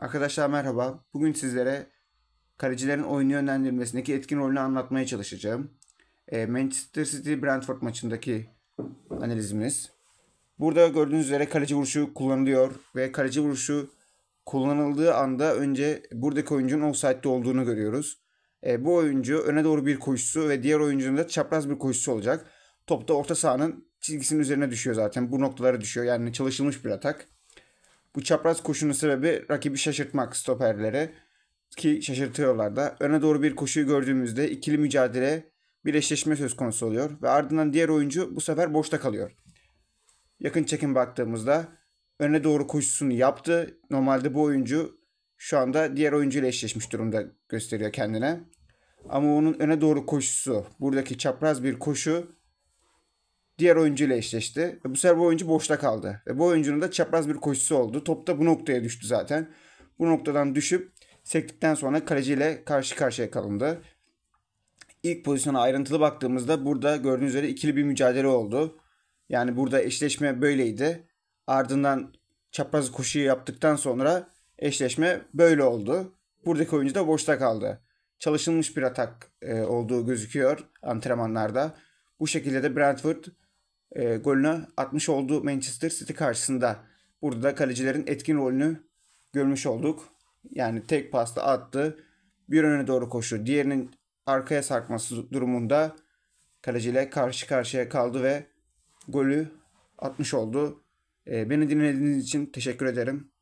Arkadaşlar merhaba. Bugün sizlere kalecilerin oyunu yönlendirmesindeki etkin rolünü anlatmaya çalışacağım. Ee, Manchester City Brentford maçındaki analizimiz. Burada gördüğünüz üzere kaleci vuruşu kullanılıyor ve kaleci vuruşu kullanıldığı anda önce buradaki oyuncunun offside'de olduğunu görüyoruz. Ee, bu oyuncu öne doğru bir koşusu ve diğer oyuncunun da çapraz bir koşusu olacak. Top da orta sahanın çizgisinin üzerine düşüyor zaten. Bu noktalara düşüyor. Yani çalışılmış bir atak. Bu çapraz koşunun sebebi rakibi şaşırtmak stoperleri ki şaşırtıyorlar da. Öne doğru bir koşuyu gördüğümüzde ikili mücadele bir eşleşme söz konusu oluyor ve ardından diğer oyuncu bu sefer boşta kalıyor. Yakın çekim baktığımızda öne doğru koşusunu yaptı. Normalde bu oyuncu şu anda diğer oyuncu ile eşleşmiş durumda gösteriyor kendine. Ama onun öne doğru koşusu, buradaki çapraz bir koşu diğer oyuncuyla eşleşti. Ve bu sefer bu oyuncu boşta kaldı. Ve bu oyuncunun da çapraz bir koşusu oldu. Top da bu noktaya düştü zaten. Bu noktadan düşüp sektikten sonra kaleciyle karşı karşıya kalındı. İlk pozisyona ayrıntılı baktığımızda burada gördüğünüz üzere ikili bir mücadele oldu. Yani burada eşleşme böyleydi. Ardından çapraz koşuyu yaptıktan sonra eşleşme böyle oldu. Buradaki oyuncu da boşta kaldı. Çalışılmış bir atak e, olduğu gözüküyor antrenmanlarda. Bu şekilde de Brentford e, golünü atmış oldu Manchester City karşısında. Burada da kalecilerin etkin rolünü görmüş olduk. Yani tek pasta attı. Bir öne doğru koşu. Diğerinin arkaya sarkması durumunda kaleciyle karşı karşıya kaldı ve golü atmış oldu. E, beni dinlediğiniz için teşekkür ederim.